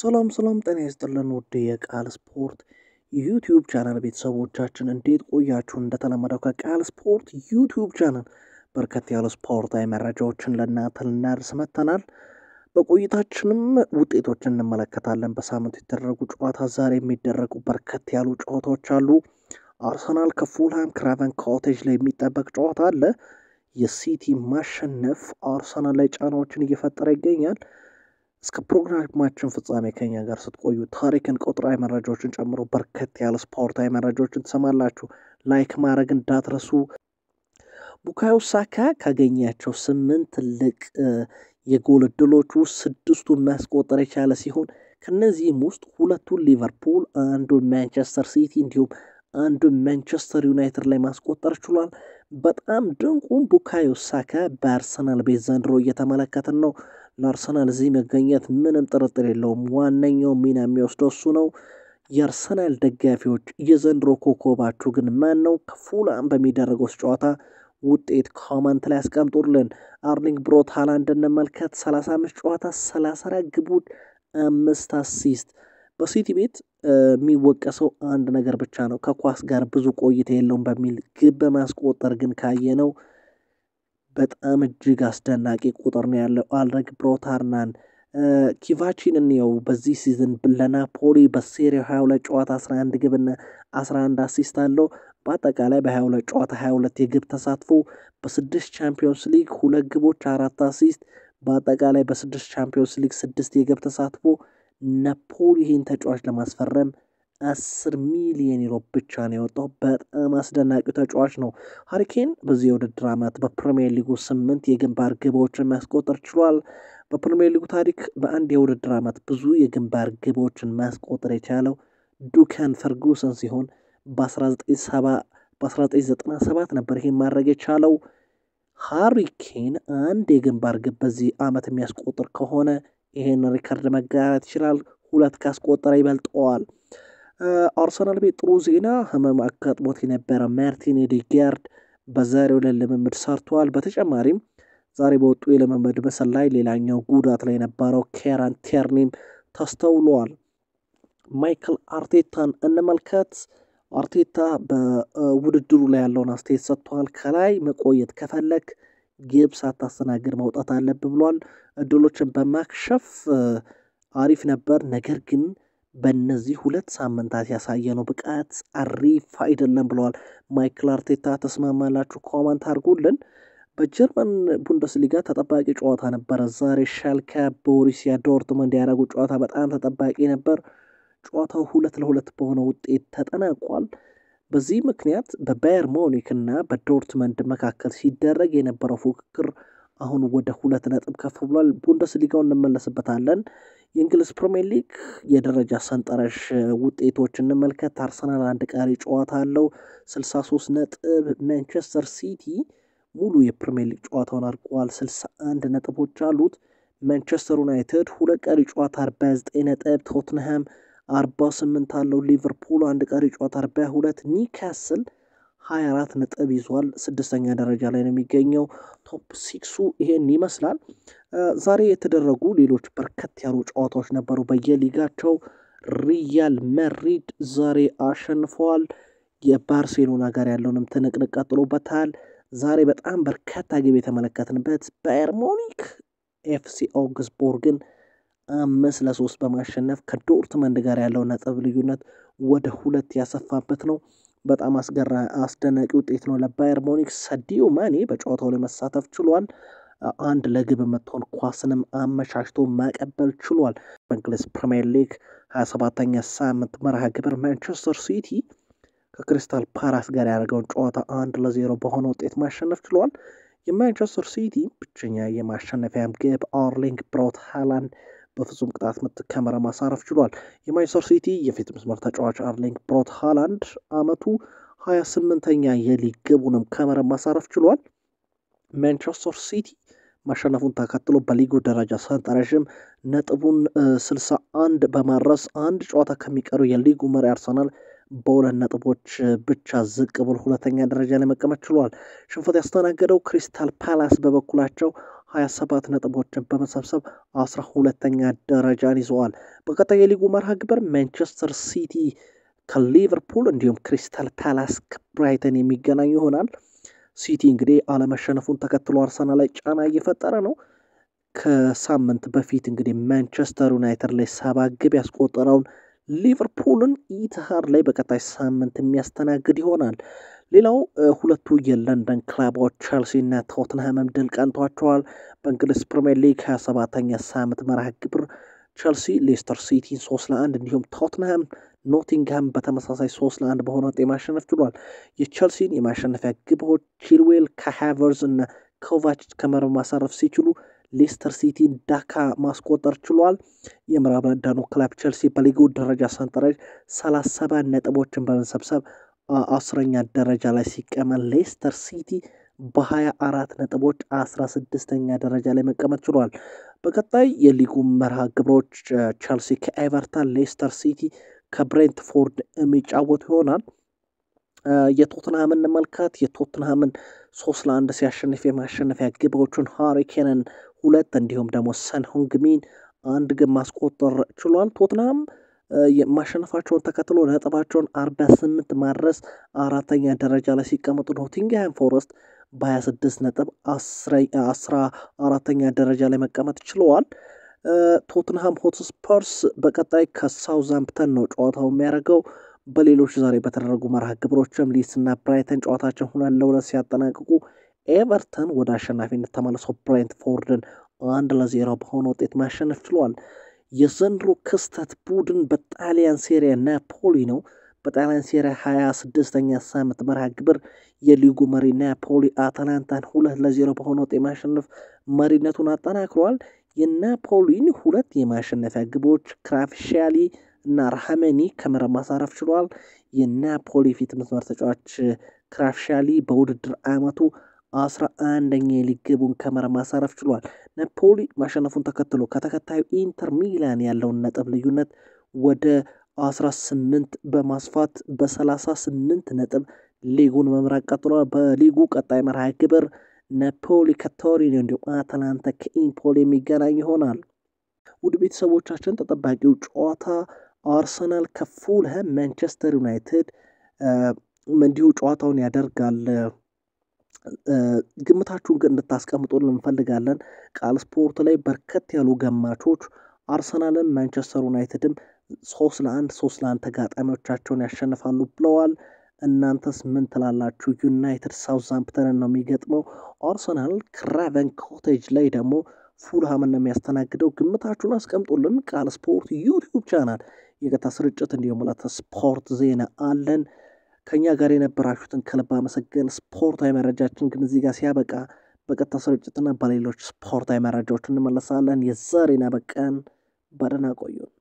ሰላም ሰላም፣ ጤና ይስጥልን ውድ የቃል ስፖርት ዩቲዩብ ቻናል ቤተሰቦቻችን እንዴት ቆያችሁ? እንደተለመደው ከቃል ስፖርት ዩቲዩብ ቻናል በርከት ያሉ ስፖርታዊ መረጃዎችን ለእናንተ ልናደርስ መጥተናል። በቆይታችንም ውጤቶችን እንመለከታለን። በሳምንቱ የተደረጉ ጨዋታ፣ ዛሬ የሚደረጉ በርከት ያሉ ጨዋታዎች አሉ። አርሰናል ከፉልሃም ክራቨን ኮቴጅ ላይ የሚጠበቅ ጨዋታ አለ። የሲቲ ማሸነፍ አርሰናል ላይ ጫናዎችን እየፈጠረ ይገኛል። እስከ ፕሮግራማችን ፍጻሜ ከኛ ጋር ስትቆዩ ታሪክን፣ ቁጥራዊ መረጃዎችን ጨምሮ በርከት ያለ ስፖርታዊ መረጃዎችን ትሰማላችሁ። ላይክ ማድረግ እንዳትረሱ። ቡካዮ ሳካ ካገኛቸው ስምንት ትልቅ የጎል እድሎች ውስጥ ማስቆጠር የቻለ ሲሆን ከነዚህም ውስጥ ሁለቱን ሊቨርፑል፣ አንዱን ማንቸስተር ሲቲ እንዲሁም አንዱን ማንቸስተር ዩናይትድ ላይ ማስቆጠር ችሏል። በጣም ድንቁን ቡካዮ ሳካ በአርሰናል ቤት ዘንድሮ እየተመለከትን ነው። ለአርሰናል እዚህ መገኘት ምንም ጥርጥር የለውም። ዋነኛው ሚና የሚወስደው እሱ ነው። የአርሰናል ደጋፊዎች የዘንድሮ ኮከባችሁ ግን ማን ነው? ከፉላም በሚደረገው ጨዋታ ውጤት ኮመንት ላይ አስቀምጡልን። አርሊንግ ብሮት ሃላንድ እንመልከት። 35 ጨዋታ 34 ግቡድ አምስት አሲስት። በሲቲ ቤት የሚወቀሰው አንድ ነገር ብቻ ነው፣ ከኳስ ጋር ብዙ ቆይታ የለውም በሚል ግብ በማስቆጠር ግን ካየ ነው በጣም እጅግ አስደናቂ ቁጥር ነው ያለው። አልረግ ብሮታርናን ኪቫቺን እንየው። በዚህ ሲዝን ለናፖሊ በሴሪ 22 ጨዋታ 11 ግብና 11 አሲስት አለው። በአጠቃላይ በ22 ጨዋታ 22 የግብ ተሳትፎ በስድስት ቻምፒዮንስ ሊግ ሁለት ግቦች አራት አሲስት በአጠቃላይ በስድስት ቻምፒዮንስ ሊግ ስድስት የግብ ተሳትፎ ናፖሊ ይህን ተጫዋች ለማስፈረም አስር ሚሊዮን ዩሮ ብቻ ነው የወጣው። በጣም አስደናቂ ተጫዋች ነው። ሀሪኬን በዚህ የውድድር ዓመት በፕሪሚየር ሊጉ ስምንት የግንባር ግቦችን ማስቆጠር ችሏል። በፕሪሚየር ሊጉ ታሪክ በአንድ የውድድር ዓመት ብዙ የግንባር ግቦችን ማስቆጠር የቻለው ዱካን ፈርጉሰን ሲሆን በ1997 ነበር ይህን ማድረግ የቻለው። ሀሪኬን አንድ የግንባር ግብ በዚህ ዓመት የሚያስቆጥር ከሆነ ይህን ሪከርድ መጋራት ይችላል። ሁለት ካስቆጠረ ይበልጠዋል። አርሰናል ቤት ጥሩ ዜና ህመም አጋጥሞት የነበረ ማርቲን ዴጋርድ በዛሬው ዕለት ልምምድ ሰርተዋል። በተጨማሪም ዛሬ በወጡ የልምምድ ምስል ላይ ሌላኛው ጉዳት ላይ የነበረው ኬራን ቴርኒም ተስተውሏል። ማይክል አርቴታን እንመልከት። አርቴታ በውድድሩ ላይ ያለውን አስተያየት ሰጥተዋል። ከላይ መቆየት ከፈለግ ግብ ሳታስተናግድ መውጣት አለብ ብሏል። እድሎችን በማክሸፍ አሪፍ ነበር፣ ነገር ግን በእነዚህ ሁለት ሳምንታት ያሳየነው ብቃት አሪፍ አይደለም ብለዋል ማይክል አርቴታ። ተስማማላችሁ? ኮመንት አድርጉልን። በጀርመን ቡንደስሊጋ ተጠባቂ ጨዋታ ነበረ ዛሬ ሻልከ ቦሪሲያ ዶርትመንድ ያደረጉ ጨዋታ በጣም ተጠባቂ ነበር። ጨዋታው ሁለት ለሁለት በሆነ ውጤት ተጠናቋል። በዚህ ምክንያት በባየር ሞኒክ እና በዶርትመንድ መካከል ሲደረግ የነበረው ፉክክር አሁን ወደ ሁለት ነጥብ ከፍ ብሏል። ሊጋውን እንመለስበታለን። የእንግሊዝ ፕሪምየር ሊግ የደረጃ ሰንጠረዥ ውጤቶች እንመልከት። አርሰናል አንድ ቀሪ ጨዋታ አለው 63 ነጥብ። ማንቸስተር ሲቲ ሙሉ የፕሪምየር ሊግ ጨዋታውን አድርጓል 61 ነጥቦች አሉት። ማንቸስተር ዩናይትድ ሁለት ቀሪ ጨዋታ 49 ነጥብ። ቶትንሃም 48 አለው። ሊቨርፑል አንድ ቀሪ ጨዋታ 42። ኒካስል 24 ነጥብ ይዟል። ስድስተኛ ደረጃ ላይ ነው የሚገኘው። ቶፕ ሲክሱ ይሄን ይመስላል። ዛሬ የተደረጉ ሌሎች በርከት ያሉ ጨዋታዎች ነበሩ በየሊጋቸው። ሪያል መድሪድ ዛሬ አሸንፈዋል። የባርሴሎና ጋር ያለውንም ትንቅንቅ ቀጥሎበታል። ዛሬ በጣም በርካታ ግብ የተመለከትንበት ባየር ሙኒክ ኤፍሲ ኦግስቦርግን አምስት ለሶስት በማሸነፍ ከዶርትመንድ ጋር ያለው ነጥብ ልዩነት ወደ ሁለት ያሰፋበት ነው። በጣም አስገራ አስደናቂ ውጤት ነው ለባየር ሞኒክ። ሰዲዮ ማኔ በጨዋታው ላይ መሳተፍ ችሏል። አንድ ለግብ የምትሆን ኳስንም አመቻችቶ ማቀበል ችሏል። በእንግሊዝ ፕሪምየር ሊግ 27ኛ ሳምንት መርሃ ግብር ማንቸስተር ሲቲ ከክሪስታል ፓላስ ጋር ያደርገውን ጨዋታ አንድ ለዜሮ በሆነ ውጤት ማሸነፍ ችሏል። የማንቸስተር ሲቲ ብቸኛ የማሸነፊያም ግብ አርሊንግ ብሮት ሃላንድ በፍጹም ቅጣት ምት ማሳረፍ ችሏል። የማንቸስተር ሲቲ የፊት መስመር ተጫዋች አርሊንግ ብሮት ሃላንድ አመቱ ሀያ ስምንተኛ የሊግ ግቡንም ከመረ ማሳረፍ ችሏል። ማንቸስተር ሲቲ ማሸነፉን ተከትሎ በሊጉ ደረጃ ሰንጠረዥም ነጥቡን ስልሳ አንድ በማድረስ አንድ ጨዋታ ከሚቀሩ የሊጉ መሪ አርሰናል በሁለት ነጥቦች ብቻ ዝቅ ብሎ ሁለተኛ ደረጃ ላይ መቀመጥ ችሏል። ሽንፈት ያስተናገደው ክሪስታል ፓላስ በበኩላቸው 27 ነጥቦችን በመሰብሰብ 12ተኛ ደረጃን ይዘዋል። በቀጣይ የሊጉ መርሃ ግብር ማንቸስተር ሲቲ ከሊቨርፑል እንዲሁም ክሪስታል ፓላስ ከብራይተን የሚገናኙ ይሆናል። ሲቲ እንግዲህ አለመሸነፉን ተከትሎ አርሰናል ላይ ጫና እየፈጠረ ነው። ከሳምንት በፊት እንግዲህ ማንቸስተር ዩናይትድ ላይ ሰባ ግብ ያስቆጠረውን ሊቨርፑልን ኢትሃድ ላይ በቀጣይ ሳምንት የሚያስተናግድ ይሆናል። ሌላው ሁለቱ የለንደን ክለቦች ቸልሲ እና ቶትንሃምም ድል ቀንቷቸዋል። በእንግሊዝ ፕሪምየር ሊግ ሀያ ሰባተኛ ሳምንት መርሃ ግብር ቸልሲ ሌስተር ሲቲን ሶስት ለአንድ እንዲሁም ቶትንሃም ኖቲንግሃም በተመሳሳይ ሶስት ለአንድ በሆነ ውጤት ማሸነፍ ችሏል። የቸልሲን የማሸነፊያ ግቦች ቺልዌል ከሃቨርዝ እና ኮቫች ከመረብ ማሳረፍ ሲችሉ ሌስተር ሲቲን ዳካ ማስቆጠር ችሏል። የምዕራብ ለንደኑ ክለብ ቼልሲ በሊጉ ደረጃ ሰንጠረዥ 37 ነጥቦችን በመሰብሰብ አስረኛ ደረጃ ላይ ሲቀመጥ ሌስተር ሲቲ በሀያ አራት ነጥቦች አስራ ስድስተኛ ደረጃ ላይ መቀመጥ ችሏል። በቀጣይ የሊጉ መርሃ ግብሮች ቸልሲ ከኤቨርተን፣ ሌስተር ሲቲ ከብሬንትፎርድ የሚጫወቱ ይሆናል። የቶትንሃምን እንመልከት። የቶትንሃምን ሶስት ለአንድ ሲያሸንፍ የማሸነፊያ ግቦቹን ሃሪኬንን ሁለት እንዲሁም ደግሞ ሰንሆንግሚን አንድ ግብ ማስቆጠር ችሏል። ቶትንሃም ማሸነፋቸውን ተከትሎ ነጥባቸውን አርባ ስምንት ማድረስ አራተኛ ደረጃ ላይ ሲቀመጡ ኖቲንግሃም ፎረስት በ26 ነጥብ አስራ አራተኛ ደረጃ ላይ መቀመጥ ችለዋል። ቶትንሃም ሆትስፐርስ በቀጣይ ከሳውዛምፕተን ነው ጨዋታው የሚያደርገው። በሌሎች ዛሬ በተደረጉ መርሃ ግብሮችም ሊስ እና ብራይተን ጨዋታቸው ሁለት ለሁለት ሲያጠናቅቁ ኤቨርተን ወደ አሸናፊነት ተመልሶ ፎርድን አንድ ለዜሮ በሆነ ውጤት ማሸነፍ ችሏል። የዘንድሮ ክስተት ቡድን በጣሊያን ሴሪያ ናፖሊ ነው። በጣሊያን ሴሪያ 26ኛ ሳምንት መርሃ ግብር የሊጉ መሪ ናፖሊ አታላንታን ሁለት ለዜሮ በሆነ ውጤት ማሸነፍ መሪነቱን አጠናክሯል። የናፖሊን ሁለት የማሸነፊያ ግቦች ክራፍሻሊ እና ራሃመኒ ከመረብ ማሳረፍ ችሏል። የናፖሊ ፊት መስመር ተጫዋች ክራፍሻሊ በውድድር ዓመቱ አስራ አንደኛ የሊግ ግቡን ከመረብ ማሳረፍ ችሏል። ናፖሊ ማሸነፉን ተከትሎ ከተከታዩ ኢንተር ሚላን ያለውን ነጥብ ልዩነት ወደ አስራ ስምንት በማስፋት በ ስምንት ነጥብ ሊጉን መምራት ቀጥሏል። በሊጉ ቀጣይ መርሃ ግብር ናፖሊ ከቶሪኒ እንዲሁም አታላንታ ከኢምፖሊ የሚገናኝ ይሆናል። ውድ ቤተሰቦቻችን ተጠባቂው ጨዋታ አርሰናል ከፉልሃም፣ ማንቸስተር ዩናይትድ እንዲሁ ጨዋታውን ያደርጋል። ግምታችሁን ግን እንድታስቀምጡልን እንፈልጋለን። ቃል ስፖርት ላይ በርከት ያሉ ገማቾች አርሰናልን፣ ማንቸስተር ዩናይትድም ሶስት ለአንድ ሶስት ለአንድ ተጋጣሚዎቻቸውን ያሸንፋሉ ብለዋል። እናንተስ ምን ትላላችሁ? ዩናይትድ ሳውዛምፕተንን ነው የሚገጥመው። አርሰናል ክራቨን ኮቴጅ ላይ ደግሞ ፉልሃምን ነው የሚያስተናግደው። ግምታችሁን አስቀምጡልን። ቃል ስፖርት ዩቲዩብ ቻናል የቀጥታ ስርጭት እንዲሁም ለተስፖርት ዜና አለን። ከእኛ ጋር የነበራችሁትን ከልብ አመሰግን። ስፖርታዊ መረጃችን ግን እዚህ ጋር ሲያበቃ በቀጥታ ስርጭትና በሌሎች ስፖርታዊ መረጃዎች እንመለሳለን። የዛሬን አበቃን። በደህና ቆዩን።